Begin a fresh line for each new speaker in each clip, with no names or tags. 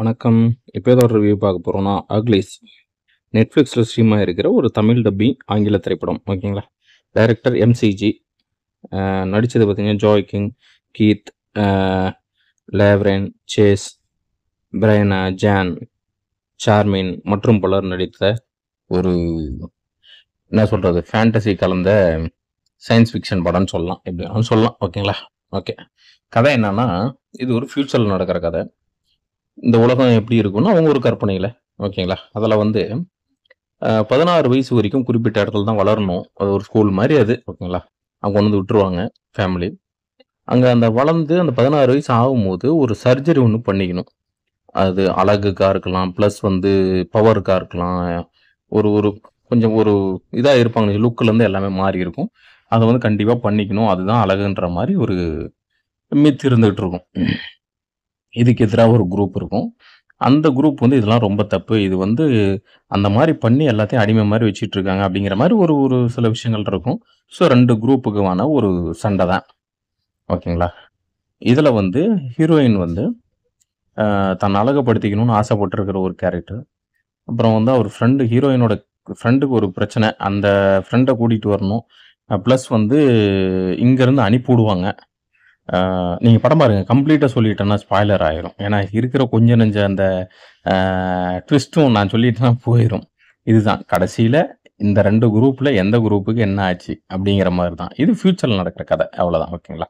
வணக்கம் இப்போ ஏதாவது ரிவ்யூ பார்க்க போகிறோம்னா அக்லீஸ் நெட்ஃப்ளிக்ஸில் ஸ்ட்ரீமாக இருக்கிற ஒரு தமிழ் டப்பிங் ஆங்கில திரைப்படம் ஓகேங்களா டைரக்டர் எம்சிஜி நடித்தது பார்த்தீங்கன்னா Joey King Keith Lavren Chase Briana John Charmin மற்றும் பலர் நடித்த ஒரு என்ன சொல்கிறது ஃபேண்டசி கலந்த சயின்ஸ் ஃபிக்ஷன் படம்னு சொல்லலாம் எப்படி சொல்லலாம் ஓகேங்களா ஓகே கதை என்னன்னா இது ஒரு ஃப்யூச்சரில் நடக்கிற கதை இந்த உலகம் எப்படி இருக்கும்னா அவங்க ஒரு கற்பனையில் ஓகேங்களா அதில் வந்து பதினாறு வயசு வரைக்கும் குறிப்பிட்ட இடத்துல தான் வளரணும் அது ஒரு ஸ்கூல் மாதிரி அது ஓகேங்களா அவங்க கொண்டு வந்து விட்டுருவாங்க ஃபேமிலி அங்கே அந்த வளர்ந்து அந்த பதினாறு வயசு ஆகும்போது ஒரு சர்ஜரி ஒன்று பண்ணிக்கணும் அது அழகுக்காக இருக்கலாம் ப்ளஸ் வந்து பவருக்காக இருக்கலாம் ஒரு ஒரு கொஞ்சம் ஒரு இதாக இருப்பாங்க லுக்கிலேருந்து எல்லாமே மாறி இருக்கும் அதை வந்து கண்டிப்பாக பண்ணிக்கணும் அதுதான் அழகுன்ற மாதிரி ஒரு மித்து இருந்துகிட்டு இருக்கும் இதுக்கு எதிராக ஒரு குரூப் இருக்கும் அந்த குரூப் வந்து இதெல்லாம் ரொம்ப தப்பு இது வந்து அந்த மாதிரி பண்ணி எல்லாத்தையும் அடிமை மாதிரி வச்சுட்டு இருக்காங்க அப்படிங்கிற மாதிரி ஒரு ஒரு சில விஷயங்கள் இருக்கும் ஸோ ரெண்டு குரூப்புக்குமான ஒரு சண்டை தான் ஓகேங்களா இதில் வந்து ஹீரோயின் வந்து தன்னை அழகப்படுத்திக்கணும்னு ஆசைப்பட்டிருக்கிற ஒரு கேரக்டர் அப்புறம் வந்து அவர் ஃப்ரெண்டு ஹீரோயினோட ஃப்ரெண்டுக்கு ஒரு பிரச்சனை அந்த ஃப்ரெண்டை கூட்டிகிட்டு வரணும் ப்ளஸ் வந்து இங்கேருந்து அனுப்பிவிடுவாங்க நீங்கள் படம் பாருங்கள் கம்ப்ளீட்டாக சொல்லிட்டேன்னா ஸ்பாய்லர் ஆயிரும் ஏன்னா இருக்கிற கொஞ்சம் நெஞ்ச அந்த ட்விஸ்ட்டும் நான் சொல்லிட்டேன்னா போயிடும் இதுதான் கடைசியில் இந்த ரெண்டு குரூப்பில் எந்த குரூப்புக்கு என்ன ஆச்சு அப்படிங்கிற மாதிரி தான் இது ஃப்யூச்சரில் நடக்கிற கதை அவ்வளோதான் ஓகேங்களா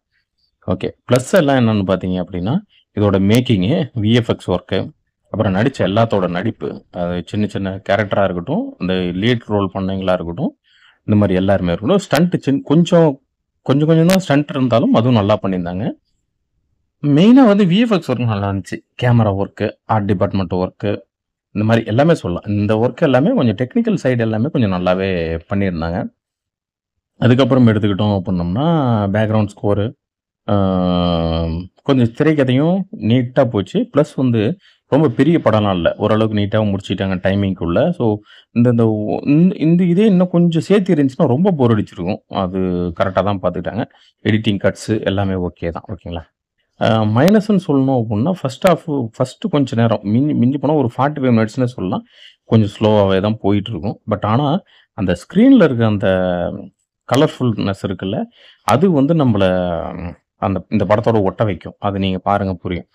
ஓகே ப்ளஸ் எல்லாம் என்னென்னு பார்த்தீங்க அப்படின்னா இதோட மேக்கிங்கு விஎஃப்எக்ஸ் ஒர்க்கு அப்புறம் நடித்த எல்லாத்தோட நடிப்பு அது சின்ன சின்ன கேரக்டராக இருக்கட்டும் இந்த லீட் ரோல் பண்ணவங்களாக இருக்கட்டும் இந்த மாதிரி எல்லாருமே இருக்கணும் ஸ்டண்ட்டு சின் கொஞ்சம் கொஞ்சம் கொஞ்சம் தான் ஸ்டண்ட் இருந்தாலும் அதுவும் நல்லா பண்ணியிருந்தாங்க மெயினாக வந்து விஎஃப்எக்ஸ் ஒர்க் நல்லா இருந்துச்சு camera work art department work இந்த மாதிரி எல்லாமே சொல்லலாம் இந்த ஒர்க் எல்லாமே கொஞ்சம் டெக்னிக்கல் சைடு எல்லாமே கொஞ்சம் நல்லாவே பண்ணியிருந்தாங்க அதுக்கப்புறம் எடுத்துக்கிட்டோம் அப்படின்னோம்னா பேக்ரவுண்ட் ஸ்கோரு கொஞ்சம் திரைக்கதையும் நீட்டாக போச்சு ப்ளஸ் வந்து ரொம்ப பெரிய படம்லாம் இல்லை ஓரளவுக்கு நீட்டாக முடிச்சிட்டாங்க டைமிங்குள்ளே ஸோ இந்த இந்த இந்த இதே இன்னும் கொஞ்சம் சேர்த்து இருந்துச்சுன்னா ரொம்ப போர் அடிச்சிருக்கும் அது கரெக்டாக தான் பார்த்துக்கிட்டாங்க எடிட்டிங் கட்ஸு எல்லாமே ஓகே தான் ஓகேங்களா மைனஸ்ன்னு சொல்லணும் அப்படின்னா ஃபஸ்ட் ஆஃப் ஃபஸ்ட்டு கொஞ்சம் நேரம் மிஞ்சி மிஞ்சி போனால் ஒரு ஃபார்ட்டி ஃபைவ் மினிட்ஸ்னு சொல்லலாம் கொஞ்சம் ஸ்லோவாகவே தான் போயிட்டுருக்கும் பட் ஆனால் அந்த ஸ்க்ரீனில் இருக்க அந்த கலர்ஃபுல்னஸ் இருக்குல்ல அது வந்து நம்மளை அந்த இந்த படத்தோட ஒட்ட வைக்கும் அது நீங்கள் பாருங்கள் புரியும்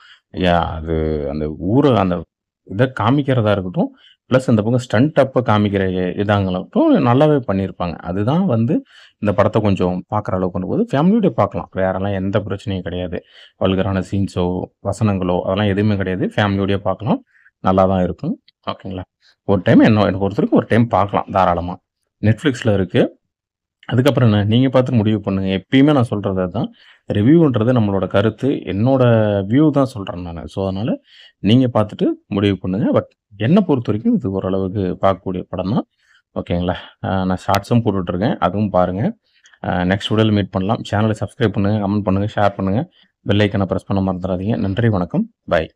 ஏன் அது அந்த ஊரை அந்த இதை காமிக்கிறதா இருக்கட்டும் ப்ளஸ் அந்த பக்கம் ஸ்டண்ட் அப்போ காமிக்கிற இதாங்களும் நல்லாவே பண்ணியிருப்பாங்க அதுதான் வந்து இந்த படத்தை கொஞ்சம் பார்க்குற அளவுக்கு கொண்டு ஃபேமிலியோடய பார்க்கலாம் வேறெல்லாம் எந்த பிரச்சனையும் கிடையாது வல்கரான சீன்ஸோ வசனங்களோ அதெல்லாம் எதுவுமே கிடையாது ஃபேமிலியோடய பார்க்கலாம் நல்லா தான் இருக்கும் ஓகேங்களா ஒரு டைம் என்ன எனக்கு ஒருத்தருக்கு ஒரு டைம் பார்க்கலாம் தாராளமாக நெட்ஃப்ளிக்ஸில் இருக்குது அதுக்கப்புறம் என்ன நீங்கள் பார்த்து முடிவு பண்ணுங்கள் எப்பயுமே நான் சொல்கிறது தான் ரிவ்யூன்றது நம்மளோட கருத்து என்னோட வியூ தான் சொல்கிறேன் நான் ஸோ அதனால் நீங்கள் பார்த்துட்டு முடிவு பண்ணுங்கள் பட் என்னை பொறுத்த வரைக்கும் இது ஓரளவுக்கு பார்க்கக்கூடிய படம் தான் ஓகேங்களா நான் ஷார்ட்ஸும் போட்டுட்ருக்கேன் அதுவும் பாருங்கள் நெக்ஸ்ட் வீடியோவில் மீட் பண்ணலாம் சேனலை சப்ஸ்கிரைப் பண்ணுங்கள் கமெண்ட் பண்ணுங்கள் ஷேர் பண்ணுங்கள் பெல்லைக்கனை ப்ரெஸ் பண்ண மறந்துடாதீங்க நன்றி வணக்கம் பாய்